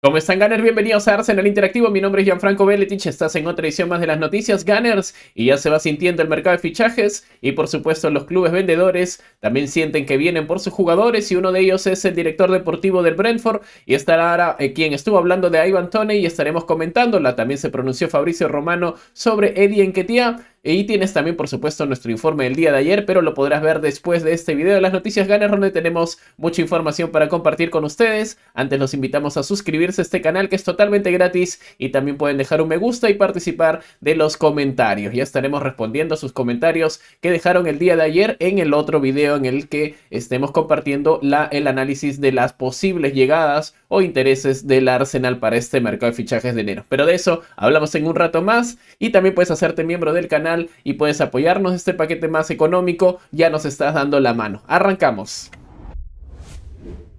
¿Cómo están, Gunners? Bienvenidos a Arsenal Interactivo. Mi nombre es Gianfranco Beletich. Estás en otra edición más de las noticias, Gunners. Y ya se va sintiendo el mercado de fichajes. Y por supuesto, los clubes vendedores también sienten que vienen por sus jugadores. Y uno de ellos es el director deportivo del Brentford. Y estará ahora eh, quien estuvo hablando de Ivan Tony Y estaremos comentándola. También se pronunció Fabricio Romano sobre Eddie Nketiah. Y tienes también, por supuesto, nuestro informe del día de ayer, pero lo podrás ver después de este video de las noticias ganas, donde tenemos mucha información para compartir con ustedes. Antes los invitamos a suscribirse a este canal que es totalmente gratis y también pueden dejar un me gusta y participar de los comentarios. Ya estaremos respondiendo a sus comentarios que dejaron el día de ayer en el otro video en el que estemos compartiendo la, el análisis de las posibles llegadas o intereses del Arsenal para este mercado de fichajes de enero. Pero de eso hablamos en un rato más y también puedes hacerte miembro del canal y puedes apoyarnos este paquete más económico, ya nos estás dando la mano. Arrancamos.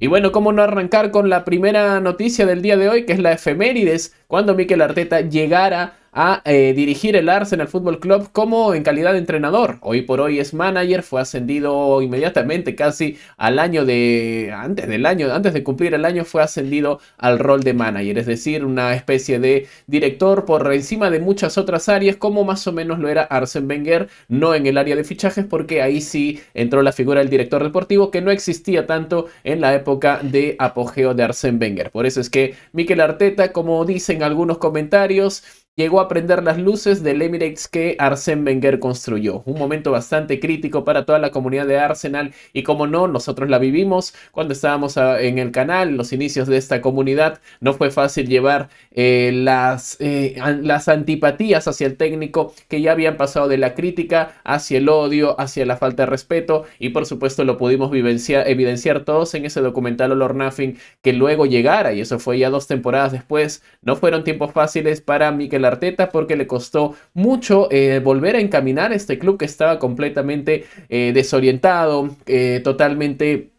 Y bueno, cómo no arrancar con la primera noticia del día de hoy, que es la efemérides, cuando Mikel Arteta llegara a eh, dirigir el Arsenal Fútbol Club como en calidad de entrenador. Hoy por hoy es manager, fue ascendido inmediatamente casi al año de antes del año, antes de cumplir el año fue ascendido al rol de manager, es decir, una especie de director por encima de muchas otras áreas como más o menos lo era Arsène Wenger, no en el área de fichajes porque ahí sí entró la figura del director deportivo que no existía tanto en la época de apogeo de Arsène Wenger. Por eso es que Mikel Arteta, como dicen algunos comentarios, llegó a prender las luces del Emirates que Arsène Wenger construyó. Un momento bastante crítico para toda la comunidad de Arsenal y como no, nosotros la vivimos cuando estábamos ah, en el canal, los inicios de esta comunidad. No fue fácil llevar eh, las, eh, las antipatías hacia el técnico que ya habían pasado de la crítica hacia el odio, hacia la falta de respeto y por supuesto lo pudimos vivenciar, evidenciar todos en ese documental Olor Nothing que luego llegara y eso fue ya dos temporadas después. No fueron tiempos fáciles para Mikel porque le costó mucho eh, volver a encaminar este club que estaba completamente eh, desorientado, eh, totalmente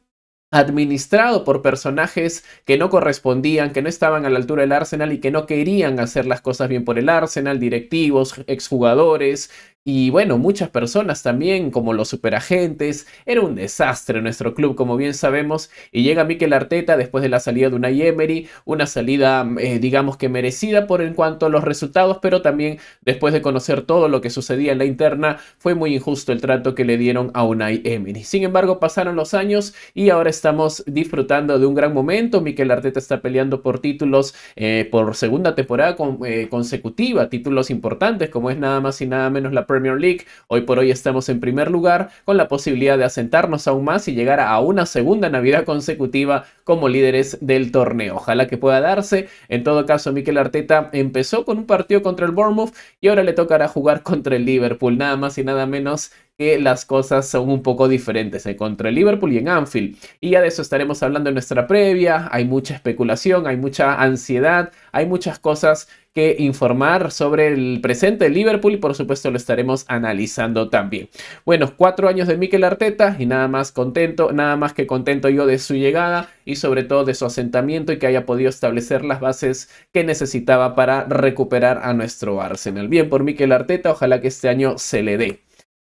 administrado por personajes que no correspondían, que no estaban a la altura del Arsenal y que no querían hacer las cosas bien por el Arsenal, directivos, exjugadores, y bueno, muchas personas también, como los superagentes, era un desastre nuestro club, como bien sabemos, y llega Miquel Arteta después de la salida de una Emery, una salida mm, eh, digamos que merecida por en cuanto a los resultados, pero también después de conocer todo lo que sucedía en la interna, fue muy injusto el trato que le dieron a Unai Emery. Sin embargo, pasaron los años y ahora estamos disfrutando de un gran momento. Miquel Arteta está peleando por títulos eh, por segunda temporada eh, consecutiva, títulos importantes como es nada más y nada menos la Premier League. Hoy por hoy estamos en primer lugar con la posibilidad de asentarnos aún más y llegar a una segunda Navidad consecutiva como líderes del torneo. Ojalá que pueda darse. En todo caso, Mikel Arteta empezó con un partido contra el Bournemouth y ahora le tocará jugar contra el Liverpool, nada más y nada menos que las cosas son un poco diferentes en contra el Liverpool y en Anfield. Y ya de eso estaremos hablando en nuestra previa. Hay mucha especulación, hay mucha ansiedad, hay muchas cosas que informar sobre el presente de Liverpool y por supuesto lo estaremos analizando también. Bueno, cuatro años de Mikel Arteta y nada más contento, nada más que contento yo de su llegada y sobre todo de su asentamiento y que haya podido establecer las bases que necesitaba para recuperar a nuestro Arsenal. Bien por Mikel Arteta, ojalá que este año se le dé.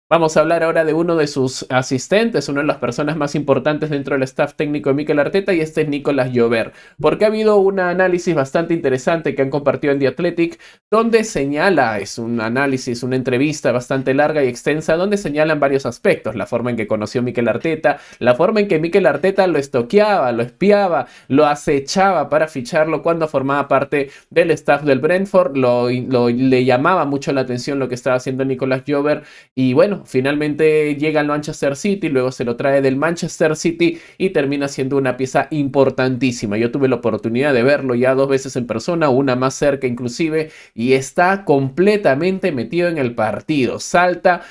Vamos a hablar ahora de uno de sus asistentes, una de las personas más importantes dentro del staff técnico de Mikel Arteta y este es Nicolás Llover, porque ha habido un análisis bastante interesante que han compartido en The Athletic, donde señala, es un análisis, una entrevista bastante larga y extensa, donde señalan varios aspectos, la forma en que conoció Mikel Arteta, la forma en que Mikel Arteta lo estoqueaba, lo espiaba, lo acechaba para ficharlo cuando formaba parte del staff del Brentford, lo, le llamaba mucho la atención lo que estaba haciendo Nicolás Llover y bueno, finalmente llega al Manchester City, luego se lo trae del Manchester City y termina siendo una pieza importantísima. Yo tuve la oportunidad de verlo ya dos veces en persona, una más cerca inclusive, y está completamente metido en el partido. Salta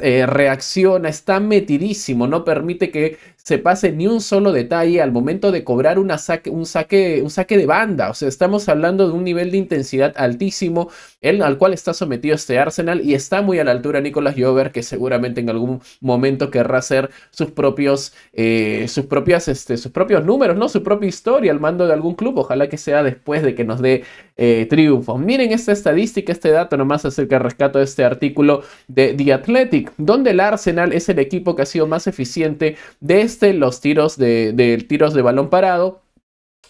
eh, reacciona, está metidísimo, no permite que se pase ni un solo detalle al momento de cobrar una un, saque, un saque de banda. O sea, estamos hablando de un nivel de intensidad altísimo el, al cual está sometido este Arsenal y está muy a la altura Nicolás Jover, que seguramente en algún momento querrá hacer sus propios, eh, sus propias, este, sus propios números, ¿no? Su propia historia al mando de algún club. Ojalá que sea después de que nos dé eh, triunfo. Miren esta estadística, este dato nomás acerca del rescato de este artículo de The Athletic donde el Arsenal es el equipo que ha sido más eficiente desde los tiros de, tiros de balón parado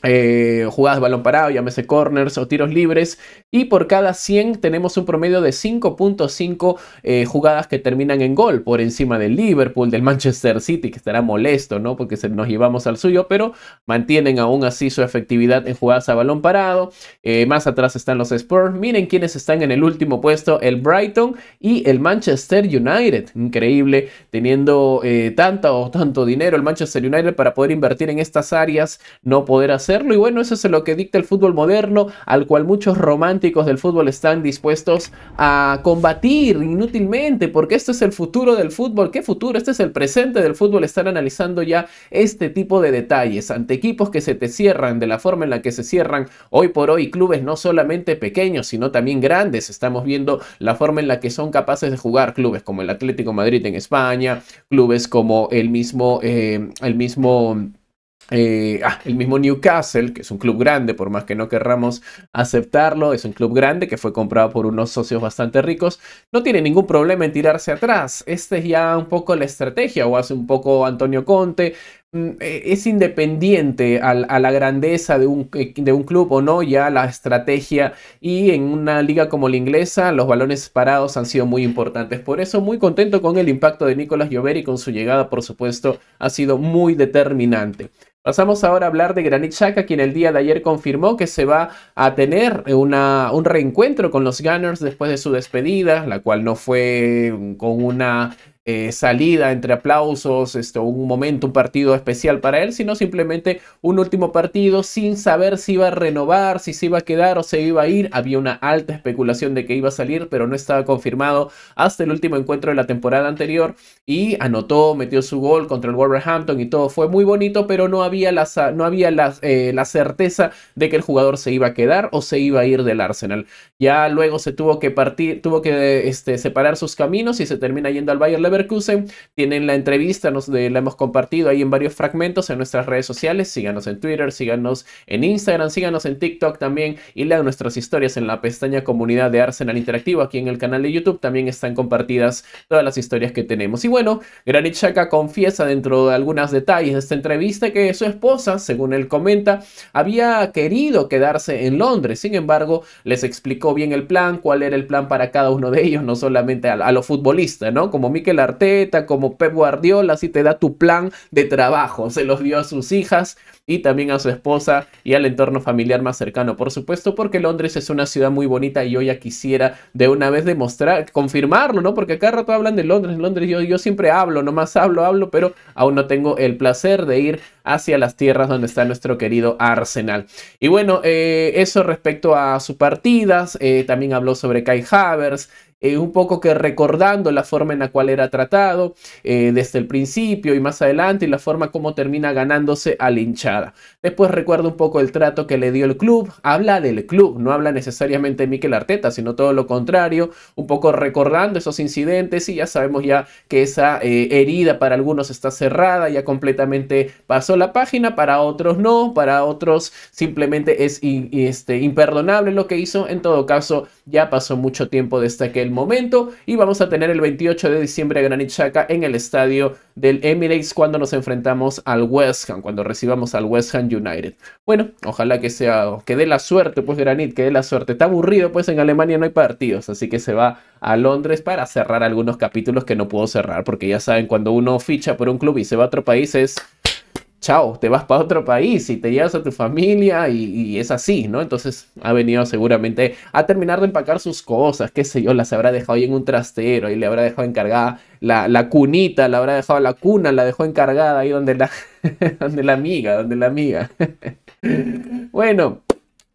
eh, jugadas de balón parado, llámese corners o tiros libres. Y por cada 100 tenemos un promedio de 5.5 eh, jugadas que terminan en gol, por encima del Liverpool, del Manchester City, que estará molesto, ¿no? Porque nos llevamos al suyo, pero mantienen aún así su efectividad en jugadas a balón parado. Eh, más atrás están los Spurs. Miren quiénes están en el último puesto, el Brighton y el Manchester United. Increíble, teniendo tanto o tanto dinero el Manchester United para poder invertir en estas áreas, no poder hacer hacerlo y bueno, eso es lo que dicta el fútbol moderno, al cual muchos románticos del fútbol están dispuestos a combatir inútilmente, porque este es el futuro del fútbol, ¿qué futuro? Este es el presente del fútbol, están analizando ya este tipo de detalles ante equipos que se te cierran de la forma en la que se cierran hoy por hoy clubes no solamente pequeños, sino también grandes. Estamos viendo la forma en la que son capaces de jugar clubes como el Atlético Madrid en España, clubes como el mismo, eh, el mismo eh, ah, el mismo Newcastle, que es un club grande, por más que no querramos aceptarlo, es un club grande que fue comprado por unos socios bastante ricos, no tiene ningún problema en tirarse atrás. Esta es ya un poco la estrategia, o hace un poco Antonio Conte. Mm, eh, es independiente a, la grandeza de un, eh, de un club o no, ya la estrategia y en una liga como la inglesa los balones parados han sido muy importantes. Por eso muy contento con el impacto de Nicolás Llover y con su llegada, por supuesto, ha sido muy determinante. Pasamos ahora a hablar de Granit Xhaka, quien el día de ayer confirmó que se va a tener una, un reencuentro con los Gunners después de su despedida, la cual no fue con una eh, salida entre aplausos, este un momento, un partido especial para él, sino simplemente un último partido sin saber si iba a renovar, si se iba a quedar o se iba a ir. Había una alta especulación de que iba a salir, pero no estaba confirmado hasta el último encuentro de la temporada anterior y anotó, metió su gol contra el Wolverhampton y todo fue muy bonito, pero no había la, no había la, eh, la certeza de que el jugador se iba a quedar o se iba a ir del Arsenal. Ya luego se tuvo que partir, tuvo que este, separar sus caminos y se termina yendo al Bayern Leverkusen tienen la entrevista, nos, eh, la hemos compartido ahí en varios fragmentos en nuestras redes sociales. Síganos en Twitter, síganos en Instagram, síganos en TikTok también y lean nuestras historias en la pestaña comunidad de Arsenal Interactivo aquí en el canal de YouTube. También están compartidas todas las historias que tenemos. Y bueno, Granit Xhaka confiesa dentro de algunos detalles de esta entrevista que su esposa, según él comenta, había querido quedarse en Londres. Sin embargo, les explicó bien el plan, cuál era el plan para cada uno de ellos, no solamente a, los futbolistas, ¿no? Como Mikel Arteta, como Pep Guardiola, así te da tu plan de trabajo. Se los dio a sus hijas y también a su esposa y al entorno familiar más cercano, por supuesto, porque Londres es una ciudad muy bonita y yo ya quisiera de una vez demostrar, confirmarlo, ¿no? Porque cada rato hablan de Londres, Londres, yo, yo siempre hablo, nomás hablo, hablo, pero aún no tengo el placer de ir hacia las tierras donde está nuestro querido Arsenal. Y bueno, eh, eso respecto a sus partidas, eh, también habló sobre Kai Havers, eh, un poco que recordando la forma en la cual era tratado eh, desde el principio y más adelante y la forma como termina ganándose a la hinchada. Después recuerdo un poco el trato que le dio el club, habla del club, no habla necesariamente de Mikel Arteta, sino todo lo contrario, un poco recordando esos incidentes y ya sabemos ya que esa eh, herida para algunos está cerrada, ya completamente pasó la página, para otros no, para otros simplemente es este, imperdonable lo que hizo, en todo caso ya pasó mucho tiempo desde aquel momento y vamos a tener el 28 de diciembre a Granit Xhaka en el estadio del Emirates cuando nos enfrentamos al West Ham, cuando recibamos al West Ham United. Bueno, ojalá que sea, que dé la suerte, pues Granit, que dé la suerte. Está aburrido, pues en Alemania no hay partidos, así que se va a Londres para cerrar algunos capítulos que no puedo cerrar, porque ya saben, cuando uno ficha por un club y se va a otro país es chao, te vas para otro país y te llevas a tu familia y, es así, ¿no? Entonces ha venido seguramente a terminar de empacar sus cosas, qué sé yo, las habrá dejado ahí en un trastero y le habrá dejado encargada la, cunita, la habrá dejado la cuna, la dejó encargada ahí donde la, donde la amiga, donde la amiga. bueno.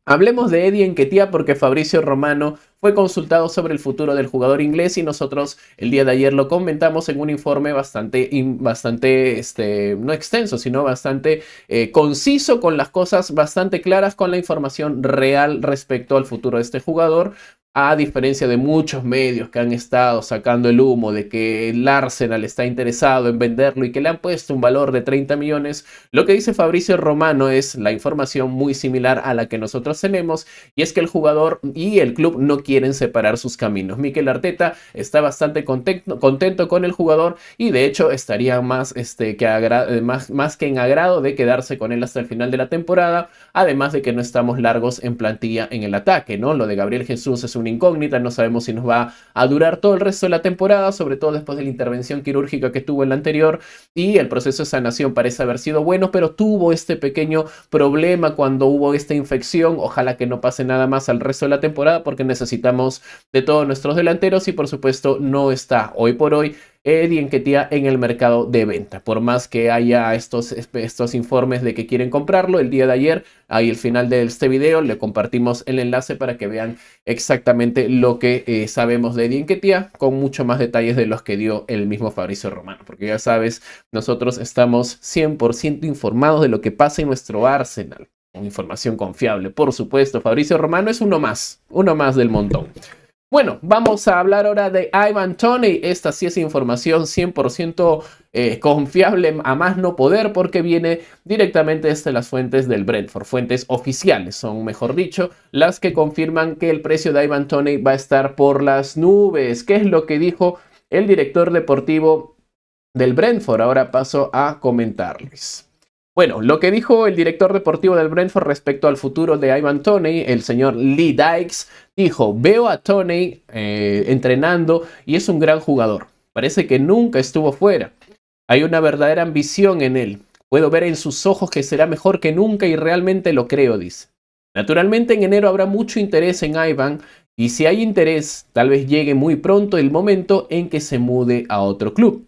Hablemos de Eddie Enquetía porque Fabricio Romano fue consultado sobre el futuro del jugador inglés y nosotros el día de ayer lo comentamos en un informe bastante, bastante este, no extenso, sino bastante eh, conciso, con las cosas bastante claras, con la información real respecto al futuro de este jugador, a diferencia de muchos medios que han estado sacando el humo de que el Arsenal está interesado en venderlo y que le han puesto un valor de 30 millones, lo que dice Fabricio Romano es la información muy similar a la que nosotros tenemos y es que el jugador y el club no quieren separar sus caminos. Miquel Arteta está bastante contento, con el jugador y de hecho estaría más, este, que eh, más que en agrado de quedarse con él hasta el final de la temporada, además de que no estamos largos en plantilla en el ataque, ¿no? Lo de Gabriel Jesús es un incógnita, no sabemos si nos va a durar todo el resto de la temporada, sobre todo después de la intervención quirúrgica que tuvo en la anterior y el proceso de sanación parece haber sido bueno, pero tuvo este pequeño problema cuando hubo esta infección, ojalá que no pase nada más al resto de la temporada porque necesitamos de todos nuestros delanteros y por supuesto no está hoy por hoy en Ketia en el mercado de venta. Por más que haya estos, estos informes de que quieren comprarlo, el día de ayer, ahí al final de este video, le compartimos el enlace para que vean exactamente lo que eh, sabemos de Ketia, con mucho más detalles de los que dio el mismo Fabricio Romano. Porque ya sabes, nosotros estamos 100% informados de lo que pasa en nuestro arsenal. Información confiable, por supuesto. Fabricio Romano es uno más, uno más del montón. Bueno, vamos a hablar ahora de Ivan Tony. Esta sí es información 100% eh, confiable a más no poder porque viene directamente desde las fuentes del Brentford, fuentes oficiales, son mejor dicho, las que confirman que el precio de Ivan Tony va a estar por las nubes. ¿Qué es lo que dijo el director deportivo del Brentford? Ahora paso a comentarles. Bueno, lo que dijo el director deportivo del Brentford respecto al futuro de Ivan Toney, el señor Lee Dykes, dijo, veo a Toney eh, entrenando y es un gran jugador. Parece que nunca estuvo fuera. Hay una verdadera ambición en él. Puedo ver en sus ojos que será mejor que nunca y realmente lo creo, dice. Naturalmente en enero habrá mucho interés en Ivan y si hay interés, tal vez llegue muy pronto el momento en que se mude a otro club.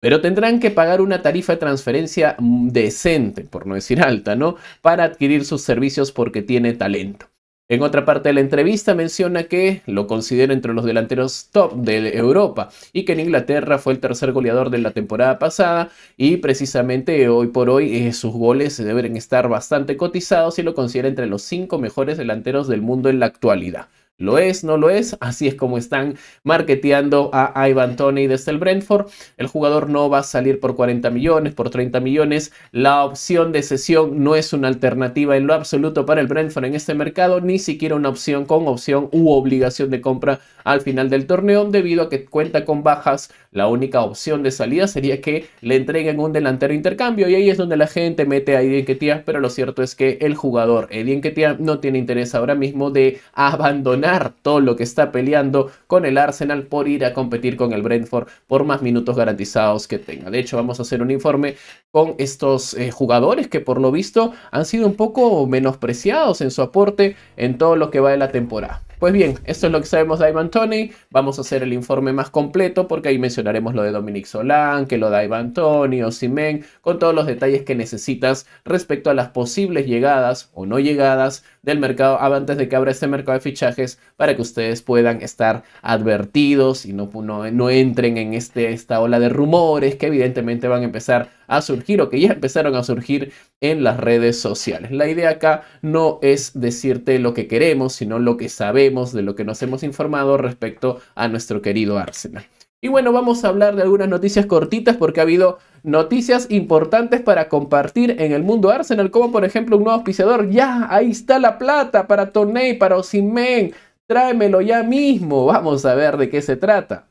Pero tendrán que pagar una tarifa de transferencia mm, decente, por no decir alta, ¿no? Para adquirir sus servicios porque tiene talento. En otra parte de la entrevista menciona que lo considera entre los delanteros top de Europa y que en Inglaterra fue el tercer goleador de la temporada pasada y precisamente hoy por hoy eh, sus goles deben estar bastante cotizados y lo considera entre los cinco mejores delanteros del mundo en la actualidad. ¿Lo es? ¿No lo es? Así es como están marketeando a Ivan Tony desde el Brentford. El jugador no va a salir por 40 millones, por 30 millones. La opción de cesión no es una alternativa en lo absoluto para el Brentford en este mercado, ni siquiera una opción con opción u obligación de compra al final del torneo, debido a que cuenta con bajas. La única opción de salida sería que le entreguen un delantero intercambio y ahí es donde la gente mete a Edien Ketia, pero lo cierto es que el jugador Edien Ketia no tiene interés ahora mismo de abandonar todo lo que está peleando con el Arsenal por ir a competir con el Brentford por más minutos garantizados que tenga. De hecho, vamos a hacer un informe con estos eh, jugadores que por lo visto han sido un poco menospreciados en su aporte en todo lo que va de la temporada. Pues bien, esto es lo que sabemos de Ivan Tony. Vamos a hacer el informe más completo porque ahí mencionaremos lo de Dominic Solán, que lo de Ivan Tony, Simen con todos los detalles que necesitas respecto a las posibles llegadas o no llegadas del mercado antes de que abra este mercado de fichajes para que ustedes puedan estar advertidos y no, no, entren en este, esta ola de rumores que evidentemente van a empezar a surgir o que ya empezaron a surgir en las redes sociales. La idea acá no es decirte lo que queremos, sino lo que sabemos de lo que nos hemos informado respecto a nuestro querido Arsenal. Y bueno, vamos a hablar de algunas noticias cortitas porque ha habido noticias importantes para compartir en el mundo Arsenal, como por ejemplo un nuevo auspiciador. Ya, ahí está la plata para Toney, para Osimen. Tráemelo ya mismo. Vamos a ver de qué se trata.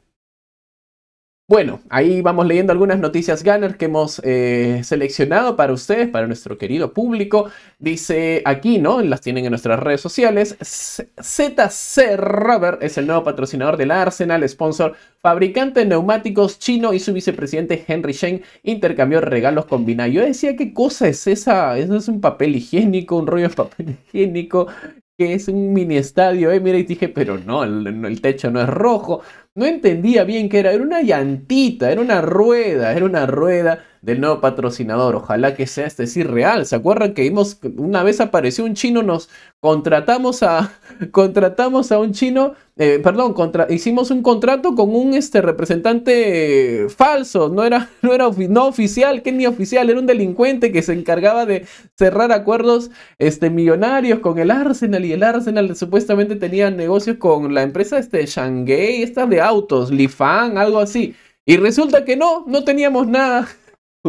Bueno, ahí vamos leyendo algunas noticias Gunner que hemos eh, seleccionado para ustedes, para nuestro querido público. Dice aquí, ¿no? Las tienen en nuestras redes sociales. ZC Rubber es el nuevo patrocinador del Arsenal, sponsor, fabricante de neumáticos chino y su vicepresidente Henry Sheng intercambió regalos con Binay. Yo decía, ¿qué cosa es esa? Eso es un papel higiénico, un rollo de papel higiénico que es un mini estadio, ¿eh? Mira, y dije, pero no, el techo no es rojo. No entendía bien qué era. Era una llantita, era una rueda, era una rueda del nuevo patrocinador. Ojalá que sea este sí real. ¿Se acuerdan que vimos una vez apareció un chino? Nos contratamos a, contratamos a un chino, eh, perdón, hicimos un contrato con un este, representante eh, falso. No era, no era no oficial, que ni oficial, era un delincuente que se encargaba de cerrar acuerdos este, millonarios con el Arsenal y el Arsenal supuestamente tenía negocios con la empresa este, Shanghai, esta de autos, Lifan, algo así. Y resulta que no, no teníamos nada,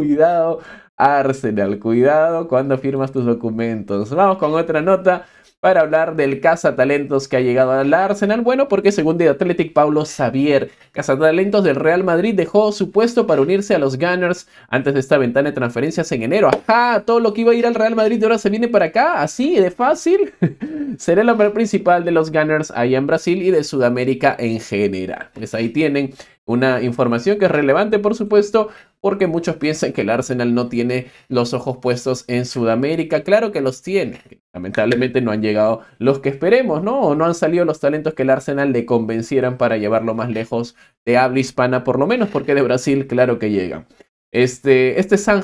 Cuidado, Arsenal. Cuidado cuando firmas tus documentos. Vamos con otra nota para hablar del Talentos que ha llegado al Arsenal. Bueno, porque según The Athletic, Paulo Xavier, cazatalentos del Real Madrid, dejó su puesto para unirse a los Gunners antes de esta ventana de transferencias en enero. Ajá, todo lo que iba a ir al Real Madrid ahora se viene para acá, así de fácil. Será el hombre principal de los Gunners allá en Brasil y de Sudamérica en general. Pues ahí tienen una información que es relevante, por supuesto, porque muchos piensan que el Arsenal no tiene los ojos puestos en Sudamérica. Claro que los tiene. Lamentablemente no han llegado los que esperemos, ¿no? O no han salido los talentos que el Arsenal le convencieran para llevarlo más lejos de habla hispana, por lo menos, porque de Brasil, claro que llegan. Este, este San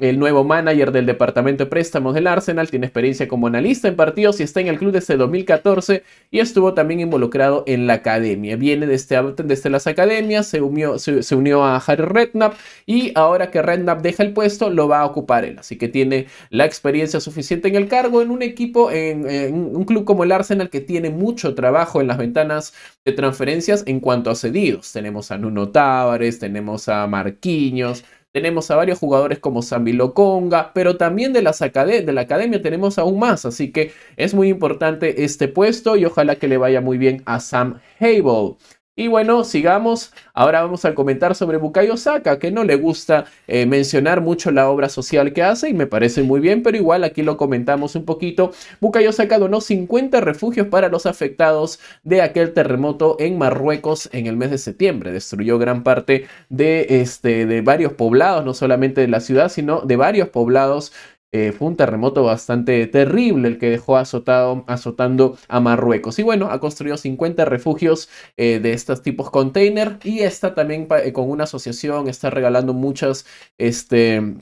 el nuevo manager del departamento de préstamos del Arsenal, tiene experiencia como analista en partidos y está en el club desde 2014 y estuvo también involucrado en la academia. Viene este, desde, las academias, se unió, a Harry Redknapp y ahora que Redknapp deja el puesto, lo va a ocupar él. Así que tiene la experiencia suficiente en el cargo en un equipo, en, en un club como el Arsenal que tiene mucho trabajo en las ventanas de transferencias en cuanto a cedidos. Tenemos a Nuno Tavares, tenemos a Marquinhos tenemos a varios jugadores como Zambi Lokonga, pero también de, de la academia tenemos aún más. Así que es muy importante este puesto y ojalá que le vaya muy bien a Sam Hable. Y bueno, sigamos. Ahora vamos a comentar sobre Bukayo Saka, que no le gusta eh, mencionar mucho la obra social que hace y me parece muy bien, pero igual aquí lo comentamos un poquito. Bukayo Saka donó 50 refugios para los afectados de aquel terremoto en Marruecos en el mes de septiembre. Destruyó gran parte de, este, de varios poblados, no solamente de la ciudad, sino de varios poblados eh, fue un terremoto bastante terrible el que dejó azotado, azotando a Marruecos. Y bueno, ha construido 50 refugios eh, de estos tipos container y está también eh, con una asociación, está regalando muchas este,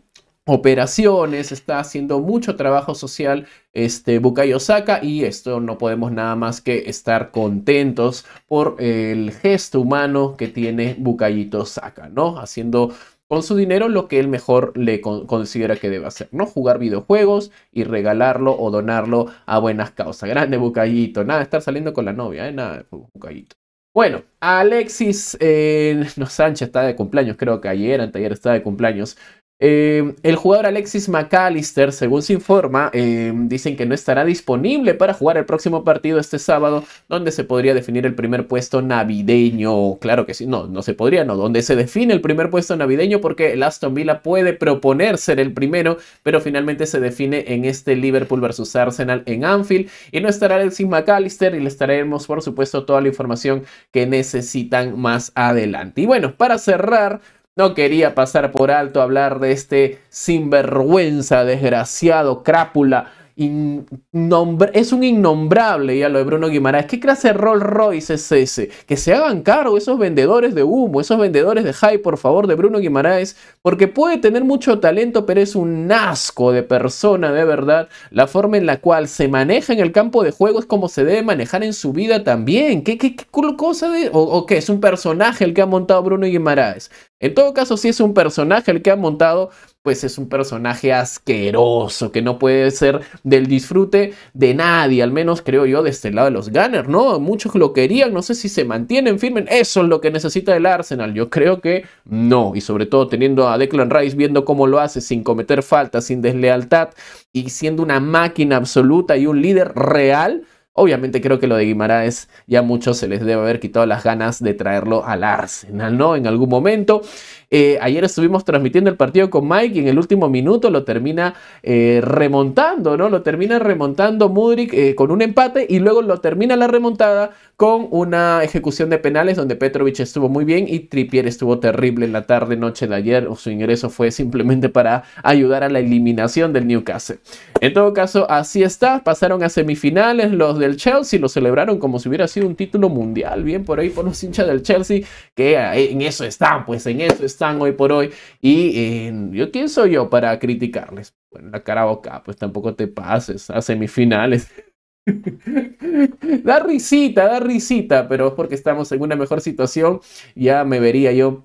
operaciones, está haciendo mucho trabajo social este, Bukayo Saka. y esto no podemos nada más que estar contentos por el gesto humano que tiene Bukayito Saka, ¿no? Haciendo con su dinero lo que él mejor le considera que debe hacer, ¿no? Jugar videojuegos y regalarlo o donarlo a buenas causas. Grande Bucayito, nada, estar saliendo con la novia, ¿eh? Nada, Bucayito. Bueno, Alexis eh, no, Sánchez está de cumpleaños, creo que ayer, ayer, estaba de cumpleaños. Eh, el jugador Alexis McAllister, según se informa, eh, dicen que no estará disponible para jugar el próximo partido este sábado, donde se podría definir el primer puesto navideño. Claro que sí, no, no se podría, no, donde se define el primer puesto navideño porque el Aston Villa puede proponer ser el primero, pero finalmente se define en este Liverpool versus Arsenal en Anfield. Y no estará Alexis McAllister y les estaremos por supuesto, toda la información que necesitan más adelante. Y bueno, para cerrar no quería pasar por alto hablar de este sinvergüenza, desgraciado, crápula. es un innombrable, ya lo de Bruno Guimaraes. ¿Qué clase de Rolls Royce es ese? Que se hagan cargo esos vendedores de humo, esos vendedores de hype, por favor, de Bruno Guimaraes. porque puede tener mucho talento, pero es un asco de persona, de verdad. La forma en la cual se maneja en el campo de juego es como se debe manejar en su vida también. ¿Qué, qué, cosa de.? ¿O, o qué? ¿Es un personaje el que ha montado Bruno Guimaraes? En todo caso, si es un personaje el que han montado, pues es un personaje asqueroso, que no puede ser del disfrute de nadie, al menos creo yo de este lado de los Gunners, ¿no? Muchos lo querían, no sé si se mantienen firmes, eso es lo que necesita el Arsenal, yo creo que no, y sobre todo teniendo a Declan Rice viendo cómo lo hace sin cometer faltas, sin deslealtad y siendo una máquina absoluta y un líder real, Obviamente creo que lo de Guimaraes ya muchos se les debe haber quitado las ganas de traerlo al Arsenal, ¿no? En algún momento. Eh, ayer estuvimos transmitiendo el partido con Mike y en el último minuto lo termina eh, remontando, ¿no? Lo termina remontando Mudrik eh, con un empate y luego lo termina la remontada con una ejecución de penales donde Petrovic estuvo muy bien y Trippier estuvo terrible en la tarde, noche de ayer. Su ingreso fue simplemente para ayudar a la eliminación del Newcastle. En todo caso, así está. Pasaron a semifinales los del Chelsea, lo celebraron como si hubiera sido un título mundial. Bien por ahí por los hinchas del Chelsea, que en eso están, pues en eso están están hoy por hoy. Y eh, yo, ¿quién soy yo para criticarles? Bueno, la cara boca, pues tampoco te pases a semifinales. da risita, da risita, pero es porque estamos en una mejor situación. Ya me vería yo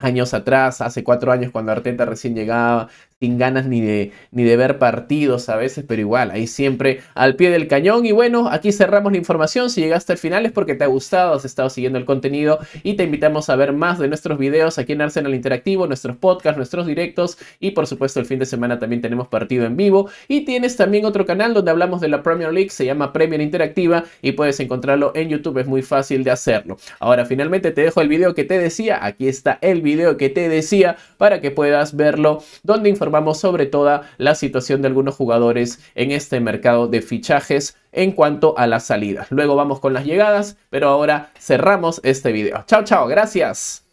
años atrás, hace cuatro años cuando Arteta recién llegaba, sin ganas ni de, ni de ver partidos a veces, pero igual, ahí siempre al pie del cañón. Y bueno, aquí cerramos la información. Si llegaste al final es porque te ha gustado, has estado siguiendo el contenido y te invitamos a ver más de nuestros videos aquí en Arsenal Interactivo, nuestros podcasts, nuestros directos y por supuesto el fin de semana también tenemos partido en vivo. Y tienes también otro canal donde hablamos de la Premier League, se llama Premier Interactiva y puedes encontrarlo en YouTube, es muy fácil de hacerlo. Ahora finalmente te dejo el video que te decía, aquí está el video que te decía para que puedas verlo donde informamos vamos sobre toda la situación de algunos jugadores en este mercado de fichajes en cuanto a las salidas. Luego vamos con las llegadas, pero ahora cerramos este video. Chao, chao, gracias.